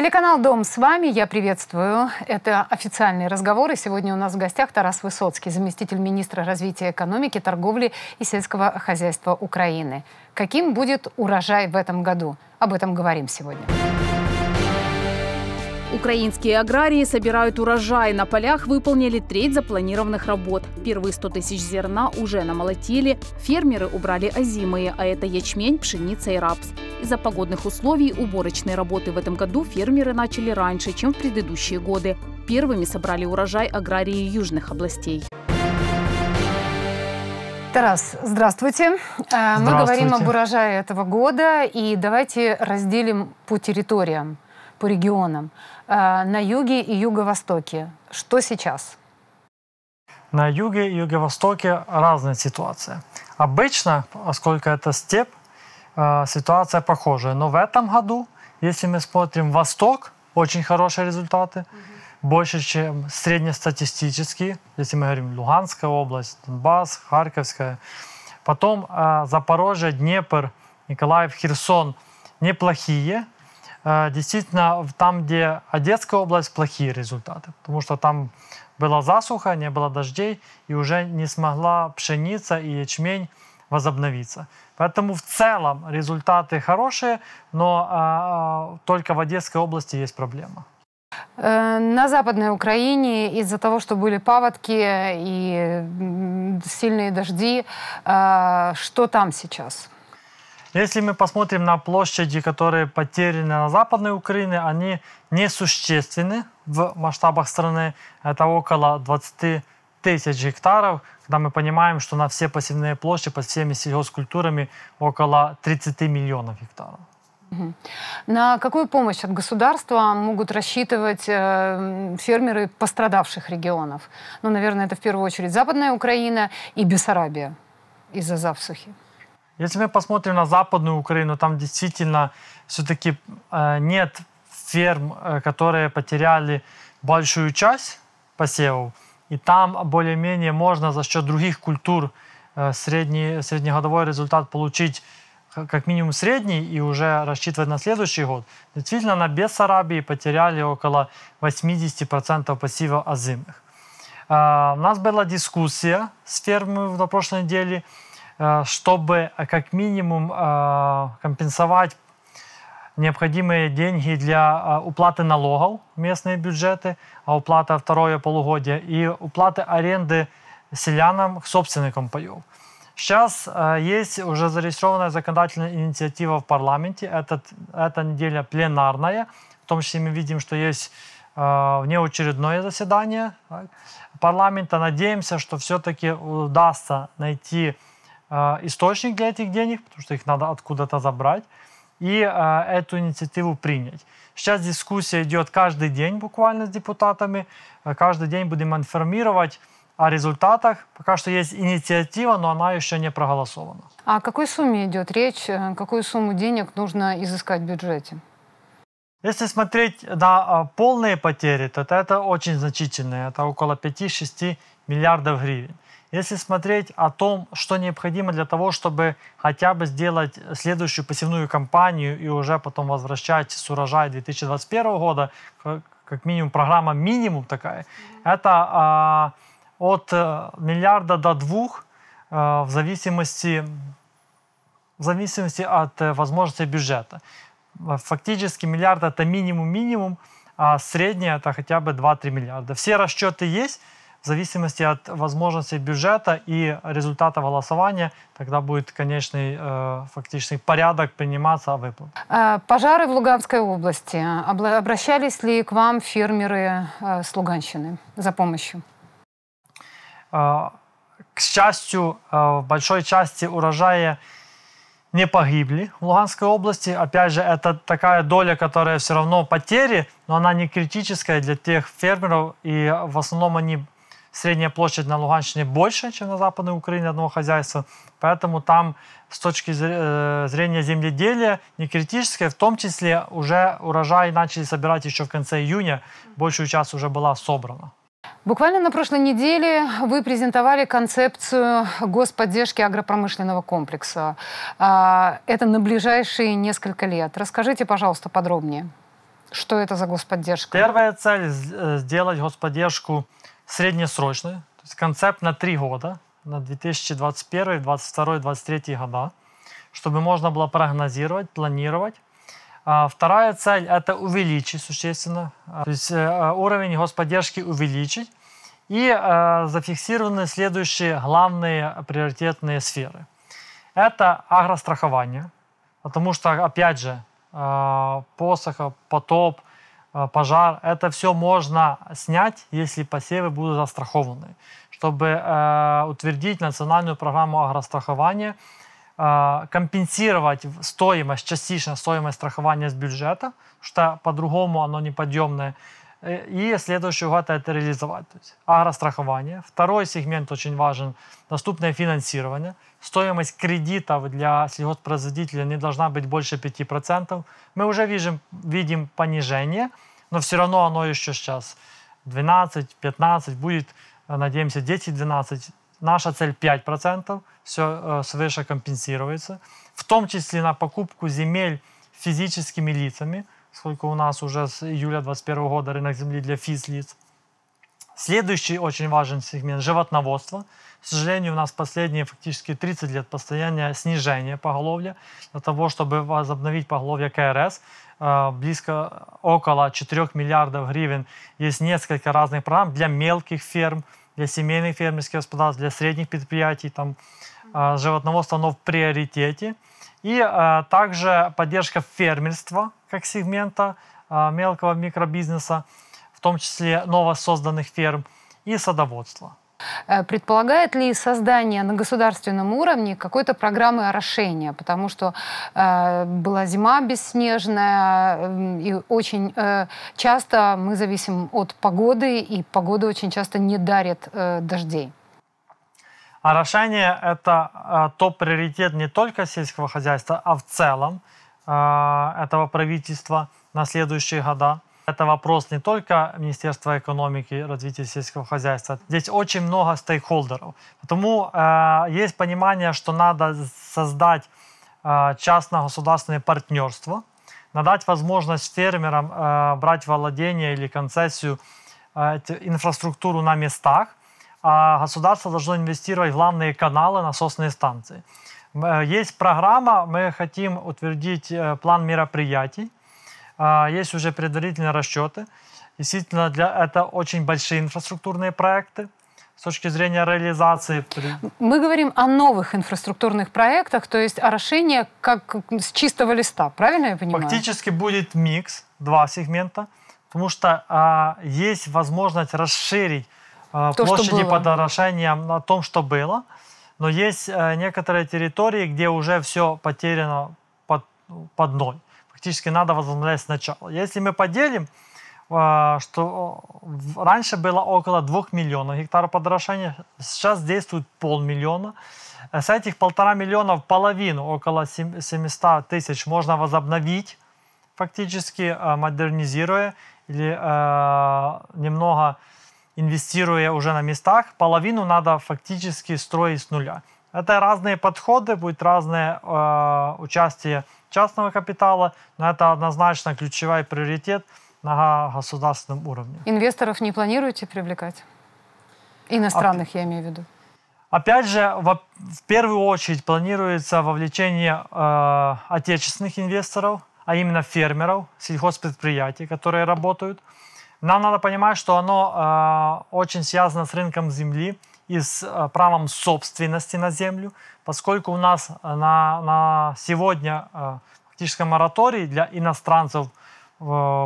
Телеканал «Дом» с вами. Я приветствую. Это официальные разговоры. Сегодня у нас в гостях Тарас Высоцкий, заместитель министра развития экономики, торговли и сельского хозяйства Украины. Каким будет урожай в этом году? Об этом говорим сегодня. Украинские аграрии собирают урожай. На полях выполнили треть запланированных работ. Первые 100 тысяч зерна уже намолотили. Фермеры убрали озимые, а это ячмень, пшеница и рапс. Из-за погодных условий уборочные работы в этом году фермеры начали раньше, чем в предыдущие годы. Первыми собрали урожай аграрии южных областей. Тарас, здравствуйте. здравствуйте. Э, мы говорим об урожае этого года, и давайте разделим по территориям по регионам. Э, на юге и юго-востоке. Что сейчас? На юге и юго-востоке разная ситуация. Обычно, поскольку это степь, э, ситуация похожая. Но в этом году, если мы смотрим восток, очень хорошие результаты, больше, чем среднестатистические, если мы говорим Луганская область, Донбасс, Харьковская. Потом э, Запорожье, Днепр, Николаев, Херсон неплохие, действительно там, где Одесская область, плохие результаты, потому что там была засуха, не было дождей, и уже не смогла пшеница и ячмень возобновиться. Поэтому в целом результаты хорошие, но а, а только в Одесской области есть проблема. Э, на Западной Украине из-за того, что были паводки и сильные дожди, э, что там сейчас? Если мы посмотрим на площади, которые потеряны на Западной Украине, они несущественны в масштабах страны. Это около 20 тысяч гектаров, когда мы понимаем, что на все посевные площади под всеми сельхозкультурами около 30 миллионов гектаров. На какую помощь от государства могут рассчитывать э, фермеры пострадавших регионов? Ну, наверное, это в первую очередь Западная Украина и Бессарабия из-за засухи. Если мы посмотрим на Западную Украину, там действительно все-таки э, нет ферм, э, которые потеряли большую часть посевов, и там более-менее можно за счет других культур э, средний, среднегодовой результат получить как минимум средний и уже рассчитывать на следующий год. Действительно, на Бессарабии потеряли около 80% пассива озимых. У нас была дискуссия с фермой на прошлой неделе – Э, чтобы э, как минимум э, компенсовать необходимые деньги для уплаты налогов местные бюджеты, а уплата второе полугодие и уплаты аренды селянам, собственникам паев. Сейчас есть уже зарегистрированная законодательная инициатива в парламенте. Этот, эта неделя пленарная. В том числе мы видим, что есть внеочередное заседание парламента. Надеемся, что все-таки удастся найти а, источник для этих денег, потому что их надо откуда-то забрать, и а, эту инициативу принять. Сейчас дискуссия идет каждый день буквально с депутатами, э, каждый день будем информировать о результатах. Пока что есть инициатива, но она еще не проголосована. А о какой сумме идет речь? Э, какую сумму денег нужно изыскать в бюджете? Если смотреть на а, полные потери, то это очень значительные. Это около 5-6 миллиардов гривен. Если смотреть о том, что необходимо для того, чтобы хотя бы сделать следующую посевную кампанию и уже потом возвращать с урожая 2021 года, как минимум программа минимум такая, это а, от э, миллиарда до двух э, в зависимости, в зависимости от э, возможности бюджета. Фактически миллиард это минимум-минимум, а средняя это хотя бы 2-3 миллиарда. Все расчеты есть, в зависимости от возможностей бюджета и результата голосования, тогда будет конечный э, фактичный порядок приниматься выплат. Э, пожары в Луганской области. Обращались ли к вам фермеры э, с Луганщины за помощью? Э, к счастью, э, в большой части урожая не погибли в Луганской области. Опять же, это такая доля, которая все равно потери, но она не критическая для тех фермеров, и в основном они средняя площадь на Луганщине больше, чем на Западной Украине одного хозяйства. Поэтому там с точки э, зрения земледелия не критическое, в том числе уже урожай начали собирать еще в конце июня, большую часть уже была собрана. Буквально на прошлой неделе вы презентовали концепцию господдержки агропромышленного комплекса. А, это на ближайшие несколько лет. Расскажите, пожалуйста, подробнее, что это за господдержка? Первая цель – э, сделать господдержку среднесрочный, то есть концепт на три года, на 2021, 2022, 2023 года, чтобы можно было прогнозировать, планировать. А вторая цель – это увеличить существенно, а, то есть э, уровень господдержки увеличить и э, зафиксированы следующие главные приоритетные сферы. Это агрострахование, потому что, опять же, э, посоха, потоп – Э, пожар. Это все можно снять, если посевы будут застрахованы. Чтобы э, утвердить национальную программу агрострахования, э, компенсировать стоимость, частично стоимость страхования с бюджета, что по-другому оно неподъемное, и следующий год это реализовать. То есть агрострахование. Второй сегмент очень важен. Доступное финансирование. Стоимость кредитов для сельхозпроизводителя не должна быть больше 5%. Мы уже видим, видим понижение, но все равно оно еще сейчас 12-15 будет, э, надеемся, 10-12. Наша цель 5%, все э, свыше компенсируется. В том числе на покупку земель физическими лицами – сколько у нас уже с июля 2021 года рынок земли для физлиц. Следующий очень важен сегмент – животноводство. К сожалению, у нас последние фактически 30 лет постоянное снижение поголовья для того, чтобы возобновить поголовье КРС. Э, близко около 4 миллиардов гривен. Есть несколько разных программ для мелких ферм, для семейных фермерских господарств, для средних предприятий. Там э, животноводство оно в приоритете. И э, также поддержка фермерства – как сегмента а, мелкого микробизнеса, в том числе новосозданных ферм, и садоводства. Э, предполагает ли создание на государственном уровне какой-то программы орошения? Потому что э, была зима бесснежная, э, и очень э, часто мы зависим от погоды, и погода очень часто не дарит э, дождей. Орошение – это а, топ-приоритет не только сельского хозяйства, а в целом – а, этого правительства на следующие года. Это вопрос не только Министерства экономики и развития сельского хозяйства. Здесь очень много стейкхолдеров. Потому э, есть понимание, что надо создать э, частно-государственное партнерство, надать возможность фермерам э, брать владение или концессию э, инфраструктуру на местах, а государство должно инвестировать в главные каналы насосные станции. Э, есть программа, мы хотим утвердить э, план мероприятий, а, есть уже предварительные расчеты. Действительно, для, это очень большие инфраструктурные проекты с точки зрения реализации. Мы говорим о новых инфраструктурных проектах, то есть о расширении как с чистого листа, правильно я понимаю? Фактически будет микс, два сегмента, потому что а, есть возможность расширить а, то, площади под орошением на том, что было – но есть э, некоторые территории, где уже все потеряно под, под ноль. Фактически надо возобновлять сначала. Если мы поделим, э, что раньше было около 2 миллионов гектаров подорожания, сейчас действует полмиллиона. Э, с этих полтора миллионов половину, около 700 тысяч, можно возобновить, фактически модернизируя или немного инвестируя уже на местах, половину надо фактически строить с нуля. Это разные подходы, будет разное э, участие частного капитала, но это однозначно ключевой приоритет на государственном уровне. Инвесторов не планируете привлекать? Иностранных, а, я имею в виду. Опять же, в, в первую очередь планируется вовлечение э, отечественных инвесторов, а именно фермеров, сельхозпредприятий, которые работают – нам надо понимать, что оно э, очень связано с рынком земли и с э, правом собственности на землю, поскольку у нас а, на, на сегодня э, фактически мораторий для иностранцев э,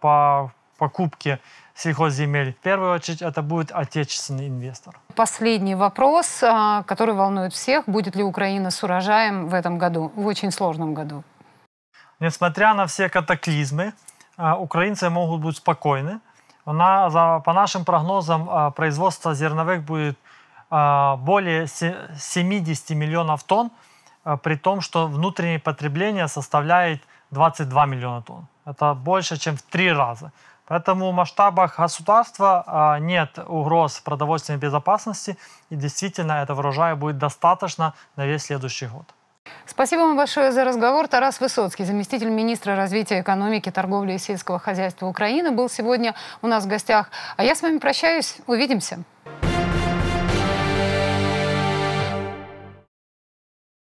по покупке сельхозземель. В первую очередь это будет отечественный инвестор. Последний вопрос, который волнует всех. Будет ли Украина с урожаем в этом году, в очень сложном году? Несмотря на все катаклизмы, украинцы могут быть спокойны, она, по нашим прогнозам, производство зерновых будет более 70 миллионов тонн, при том, что внутреннее потребление составляет 22 миллиона тонн. Это больше, чем в три раза. Поэтому в масштабах государства э, нет угроз продовольственной безопасности, и действительно этого урожая будет достаточно на весь следующий год. Спасибо вам большое за разговор. Тарас Высоцкий, заместитель министра развития экономики, торговли и сельского хозяйства Украины, был сегодня у нас в гостях. А я с вами прощаюсь. Увидимся.